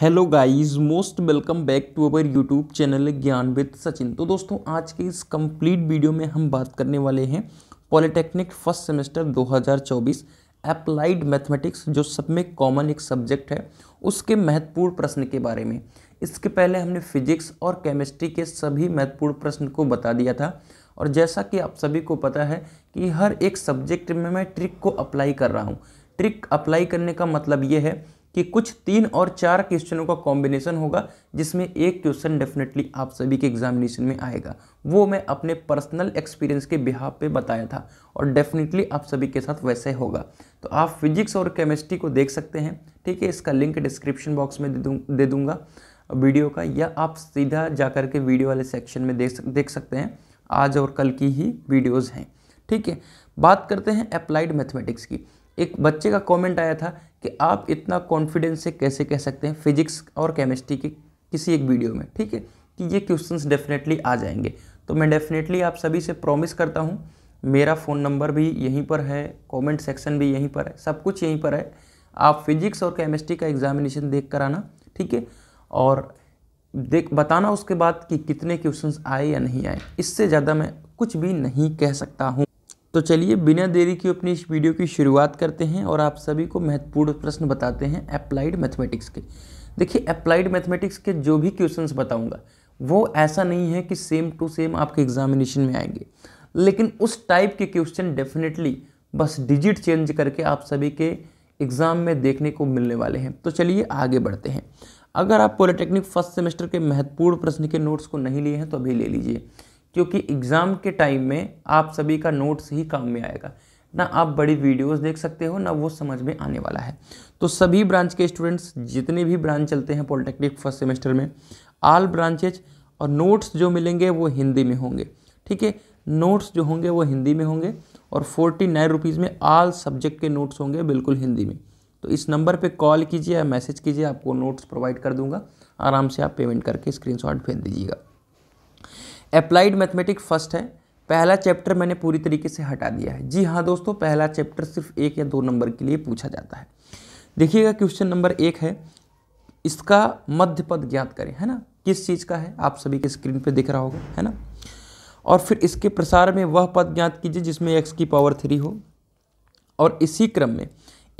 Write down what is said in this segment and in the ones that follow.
hello guys most welcome back to our YouTube channel Gyan with Sachin तो दोस्तों आज के इस कंप्लीट वीडियो में हम बात करने वाले हैं polytechnic first semester 2024 applied mathematics जो सब में कॉमन एक सब्जेक्ट है उसके महत्वपूर्ण प्रश्न के बारे में इसके पहले हमने फिजिक्स और केमिस्ट्री के सभी महत्वपूर्ण प्रश्न को बता दिया था और जैसा कि आप सभी को पता है कि हर एक सब्जेक्ट में मैं ट्रिक को अप्लाई कर रहा हूँ ट्रिक अप्लाई करने का मतलब ये है कि कुछ तीन और चार क्वेश्चनों का कॉम्बिनेशन होगा जिसमें एक क्वेश्चन डेफिनेटली आप सभी के एग्जामिनेशन में आएगा वो मैं अपने पर्सनल एक्सपीरियंस के बिहाब पे बताया था और डेफिनेटली आप सभी के साथ वैसे होगा तो आप फिजिक्स और केमिस्ट्री को देख सकते हैं ठीक है इसका लिंक डिस्क्रिप्शन बॉक्स में दे दूंगा दे वीडियो का या आप सीधा जा के वीडियो वाले सेक्शन में देख देख सकते हैं आज और कल की ही वीडियोज़ हैं ठीक है बात करते हैं अप्लाइड मैथमेटिक्स की एक बच्चे का कमेंट आया था कि आप इतना कॉन्फिडेंस से कैसे कह सकते हैं फिजिक्स और केमिस्ट्री के किसी एक वीडियो में ठीक है कि ये क्वेश्चंस डेफिनेटली आ जाएंगे तो मैं डेफिनेटली आप सभी से प्रॉमिस करता हूँ मेरा फ़ोन नंबर भी यहीं पर है कमेंट सेक्शन भी यहीं पर है सब कुछ यहीं पर है आप फिजिक्स और केमिस्ट्री का एग्जामिनेशन देख कर आना ठीक है और देख बताना उसके बाद कि कितने क्वेश्चंस आए या नहीं आए इससे ज़्यादा मैं कुछ भी नहीं कह सकता हूँ तो चलिए बिना देरी के अपनी इस वीडियो की शुरुआत करते हैं और आप सभी को महत्वपूर्ण प्रश्न बताते हैं अप्लाइड मैथमेटिक्स के देखिए अप्लाइड मैथमेटिक्स के जो भी क्वेश्चंस बताऊंगा वो ऐसा नहीं है कि सेम टू सेम आपके एग्जामिनेशन में आएंगे लेकिन उस टाइप के क्वेश्चन डेफिनेटली बस डिजिट चेंज करके आप सभी के एग्ज़ाम में देखने को मिलने वाले हैं तो चलिए आगे बढ़ते हैं अगर आप पॉलिटेक्निक फर्स्ट सेमेस्टर के महत्वपूर्ण प्रश्न के नोट्स को नहीं लिए हैं तो अभी ले लीजिए क्योंकि एग्ज़ाम के टाइम में आप सभी का नोट्स ही काम में आएगा ना आप बड़ी वीडियोस देख सकते हो ना वो समझ में आने वाला है तो सभी ब्रांच के स्टूडेंट्स जितने भी ब्रांच चलते हैं पॉलिटेक्निक फर्स्ट सेमेस्टर में आल ब्रांचेज और नोट्स जो मिलेंगे वो हिंदी में होंगे ठीक है नोट्स जो होंगे वो हिंदी में होंगे और फोर्टी नाइन रुपीज़ में आल सब्जेक्ट के नोट्स होंगे बिल्कुल हिंदी में तो इस नंबर पे कॉल कीजिए या मैसेज कीजिए आपको नोट्स प्रोवाइड कर दूंगा आराम से आप पेमेंट करके स्क्रीनशॉट भेज दीजिएगा अप्लाइड मैथमेटिक फर्स्ट है पहला चैप्टर मैंने पूरी तरीके से हटा दिया है जी हाँ दोस्तों पहला चैप्टर सिर्फ एक या दो नंबर के लिए पूछा जाता है देखिएगा क्वेश्चन नंबर एक है इसका मध्य पद ज्ञात करें है ना किस चीज़ का है आप सभी के स्क्रीन पे दिख रहा होगा है ना और फिर इसके प्रसार में वह पद ज्ञात कीजिए जिसमें एक्स की पावर थ्री हो और इसी क्रम में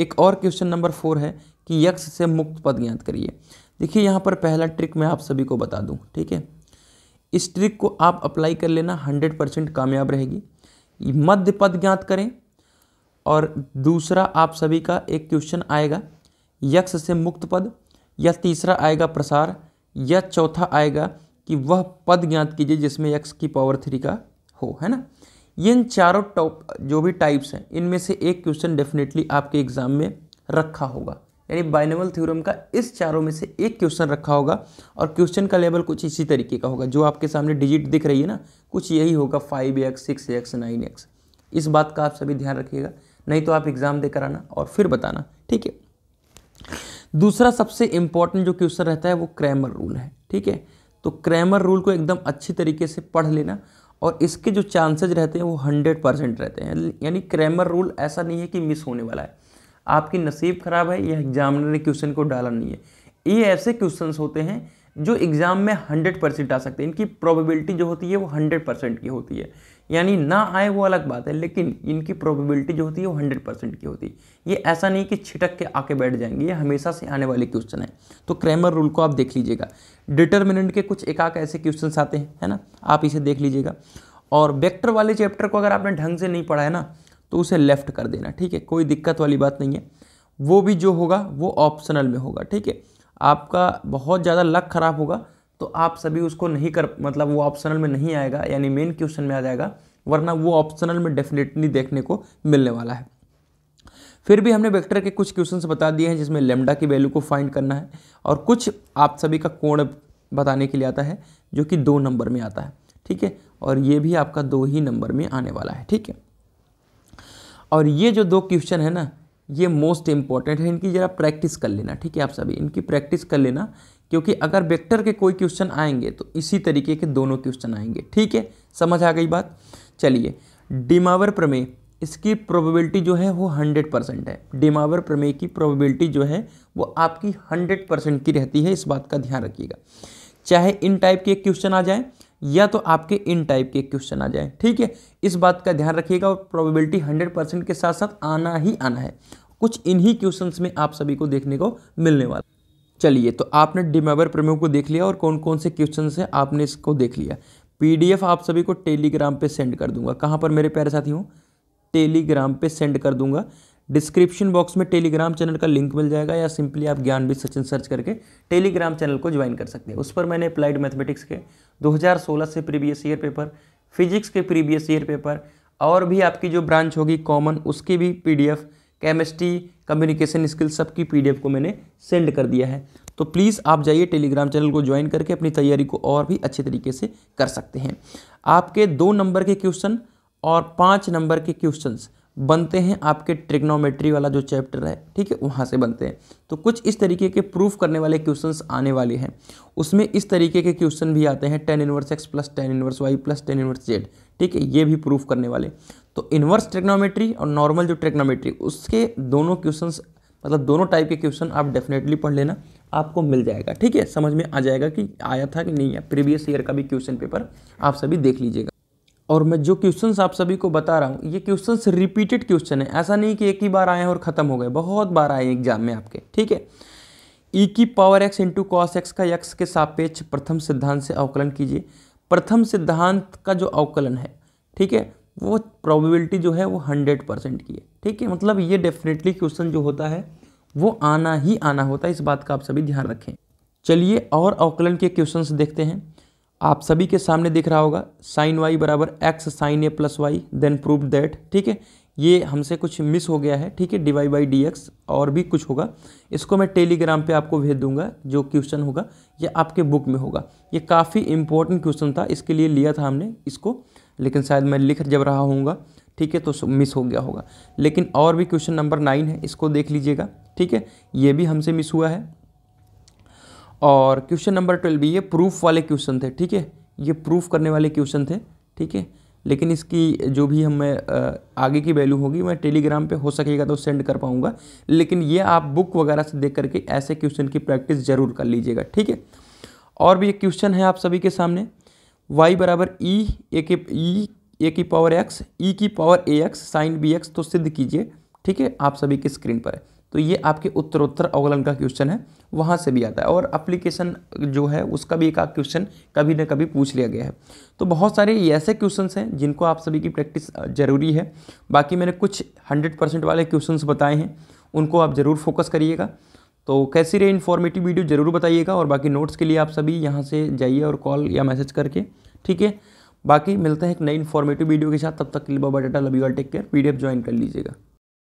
एक और क्वेश्चन नंबर फोर है कि यक्स से मुक्त पद ज्ञात करिए देखिए यहाँ पर पहला ट्रिक मैं आप सभी को बता दूँ ठीक है इस ट्रिक को आप अप्लाई कर लेना हंड्रेड परसेंट कामयाब रहेगी मध्य पद ज्ञात करें और दूसरा आप सभी का एक क्वेश्चन आएगा यक्ष से मुक्त पद या तीसरा आएगा प्रसार या चौथा आएगा कि वह पद ज्ञात कीजिए जिसमें यक्ष की पावर थ्री का हो है ना इन चारों टॉप जो भी टाइप्स हैं इनमें से एक क्वेश्चन डेफिनेटली आपके एग्ज़ाम में रखा होगा यानी बाइनमल थ्योरम का इस चारों में से एक क्वेश्चन रखा होगा और क्वेश्चन का लेवल कुछ इसी तरीके का होगा जो आपके सामने डिजिट दिख रही है ना कुछ यही होगा five x six x nine x इस बात का आप सभी ध्यान रखिएगा नहीं तो आप एग्ज़ाम देकर आना और फिर बताना ठीक है दूसरा सबसे इंपॉर्टेंट जो क्वेश्चन रहता है वो क्रैमर रूल है ठीक है तो क्रैमर रूल को एकदम अच्छी तरीके से पढ़ लेना और इसके जो चांसेज रहते हैं वो हंड्रेड परसेंट रहते हैं यानी क्रैमर रूल ऐसा नहीं है कि मिस होने वाला है आपकी नसीब खराब है या एग्जामिनर ने क्वेश्चन को डाला नहीं है ये ऐसे क्वेश्चन होते हैं जो एग्ज़ाम में हंड्रेड परसेंट आ सकते हैं इनकी प्रोबेबिलिटी जो होती है वो हंड्रेड परसेंट की होती है यानी ना आए वो अलग बात है लेकिन इनकी प्रोबेबिलिटी जो होती है वो हंड्रेड परसेंट की होती है ये ऐसा नहीं कि छिटक के आके बैठ जाएंगे ये हमेशा से आने वाले क्वेश्चन है तो क्रैमर रूल को आप देख लीजिएगा डिटर्मिनेंट के कुछ एकाक ऐसे क्वेश्चन आते हैं है ना आप इसे देख लीजिएगा और वेक्टर वाले चैप्टर को अगर आपने ढंग से नहीं पढ़ा है ना तो उसे लेफ़्ट कर देना ठीक है कोई दिक्कत वाली बात नहीं है वो भी जो होगा वो ऑप्शनल में होगा ठीक है आपका बहुत ज़्यादा लक ख़राब होगा तो आप सभी उसको नहीं कर मतलब वो ऑप्शनल में नहीं आएगा यानी मेन क्वेश्चन में आ जाएगा वरना वो ऑप्शनल में डेफिनेटली देखने को मिलने वाला है फिर भी हमने वेक्टर के कुछ क्वेश्चंस बता दिए हैं जिसमें लेमडा की वैल्यू को फाइंड करना है और कुछ आप सभी का कोण बताने के लिए आता है जो कि दो नंबर में आता है ठीक है और ये भी आपका दो ही नंबर में आने वाला है ठीक है और ये जो दो क्वेश्चन है ना ये मोस्ट इंपॉर्टेंट है इनकी ज़रा प्रैक्टिस कर लेना ठीक है आप सभी इनकी प्रैक्टिस कर लेना क्योंकि अगर वेक्टर के कोई क्वेश्चन आएंगे तो इसी तरीके के दोनों क्वेश्चन आएंगे ठीक है समझ आ गई बात चलिए डिमावर प्रमेय इसकी प्रोबेबिलिटी जो है वो हंड्रेड परसेंट है डिमावर प्रमेय की प्रोबेबिलिटी जो है वो आपकी हंड्रेड परसेंट की रहती है इस बात का ध्यान रखिएगा चाहे इन टाइप के क्वेश्चन आ जाए या तो आपके इन टाइप के क्वेश्चन आ जाए ठीक है इस बात का ध्यान रखिएगा और प्रोबेबिलिटी हंड्रेड परसेंट के साथ साथ आना ही आना है कुछ इन्हीं क्वेश्चंस में आप सभी को देखने को मिलने वाला चलिए तो आपने डिमेबर प्रमो को देख लिया और कौन कौन से क्वेश्चन है आपने इसको देख लिया पी आप सभी को टेलीग्राम पे सेंड कर दूंगा कहाँ पर मेरे प्यारे हूँ टेलीग्राम पे सेंड कर दूंगा डिस्क्रिप्शन बॉक्स में टेलीग्राम चैनल का लिंक मिल जाएगा या सिंपली आप भी सचिन सर्च करके टेलीग्राम चैनल को ज्वाइन कर सकते हैं उस पर मैंने अप्लाइड मैथमेटिक्स के 2016 से प्रीवियस ईयर पेपर फिजिक्स के प्रीवियस ईयर पेपर और भी आपकी जो ब्रांच होगी कॉमन उसकी भी पी केमिस्ट्री कम्युनिकेशन स्किल सबकी पी को मैंने सेंड कर दिया है तो प्लीज़ आप जाइए टेलीग्राम चैनल को ज्वाइन करके अपनी तैयारी को और भी अच्छे तरीके से कर सकते हैं आपके दो नंबर के क्वेश्चन और पाँच नंबर के क्वेश्चंस बनते हैं आपके ट्रिग्नोमेट्री वाला जो चैप्टर है ठीक है वहाँ से बनते हैं तो कुछ इस तरीके के प्रूफ करने वाले क्वेश्चंस आने वाले हैं उसमें इस तरीके के क्वेश्चन भी आते हैं tan inverse x plus tan inverse y plus tan inverse z ठीक है ये भी प्रूफ करने वाले तो इनवर्स ट्रिग्नोमेट्री और नॉर्मल जो ट्रिग्नोमेट्री उसके दोनों क्वेश्चन मतलब दोनों टाइप के क्वेश्चन आप डेफिनेटली पढ़ लेना आपको मिल जाएगा ठीक है समझ में आ जाएगा कि आया था कि नहीं आया प्रीवियस ईयर का भी क्वेश्चन पेपर आप सभी देख लीजिएगा और मैं जो क्वेश्चन आप सभी को बता रहा हूँ ये क्वेश्चन रिपीटेड क्वेश्चन है ऐसा नहीं कि एक ही बार आए और ख़त्म हो गए बहुत बार आए एग्जाम में आपके ठीक है e की power x into cos x का यक्स के सापेक्ष प्रथम सिद्धांत से अवकलन कीजिए प्रथम सिद्धांत का जो अवकलन है ठीक है वो प्रोबेबिलिटी जो है वो हंड्रेड परसेंट की है ठीक है मतलब ये डेफिनेटली क्वेश्चन जो होता है वो आना ही आना होता है इस बात का आप सभी ध्यान रखें चलिए और अवकलन के क्वेश्चन देखते हैं आप सभी के सामने दिख रहा होगा साइन वाई बराबर x sine A plus y then prove that ठीक है ये हमसे कुछ मिस हो गया है ठीक है डिवाई बाई डी एक्स और भी कुछ होगा इसको मैं टेलीग्राम पे आपको भेज दूंगा जो क्वेश्चन होगा ये आपके बुक में होगा ये काफ़ी इंपॉर्टेंट क्वेश्चन था इसके लिए लिया था हमने इसको लेकिन शायद मैं लिख जब रहा हूँगा ठीक है तो मिस हो गया होगा लेकिन और भी क्वेश्चन नंबर नाइन है इसको देख लीजिएगा ठीक है ये भी हमसे मिस हुआ है और क्वेश्चन नंबर ट्वेल्व भी ये प्रूफ वाले क्वेश्चन थे ठीक है ये प्रूफ करने वाले क्वेश्चन थे ठीक है लेकिन इसकी जो भी हमें आगे की वैल्यू होगी मैं टेलीग्राम पे हो सकेगा तो सेंड कर पाऊँगा लेकिन ये आप बुक वगैरह से देख करके ऐसे क्वेश्चन की प्रैक्टिस ज़रूर कर लीजिएगा ठीक है और भी एक क्वेश्चन है आप सभी के सामने वाई बराबर ई e, ए के ई e, ए की पावर एक्स ई की power A x sine B x तो सिद्ध कीजिए ठीक है आप सभी की स्क्रीन पर है तो ये आपके उत्तरोत्तर अवगलन का क्वेश्चन है वहाँ से भी आता है और अप्लीकेशन जो है उसका भी एक आप क्वेश्चन कभी ना कभी पूछ लिया गया है तो बहुत सारे ऐसे क्वेश्चंस हैं जिनको आप सभी की प्रैक्टिस ज़रूरी है बाकी मैंने कुछ हंड्रेड परसेंट वाले क्वेश्चंस बताए हैं उनको आप ज़रूर फोकस करिएगा तो कैसी रहे इन्फॉर्मेटिव वीडियो ज़रूर बताइएगा और बाकी नोट्स के लिए आप सभी यहाँ से जाइए और कॉल या मैसेज करके ठीक है बाकी मिलते हैं एक नई इन्फॉर्मेटिव वीडियो के साथ तब तक लिबा बटाटा बाबा डाटा लव यू टेक केयर एफ ज्वाइन कर लीजिएगा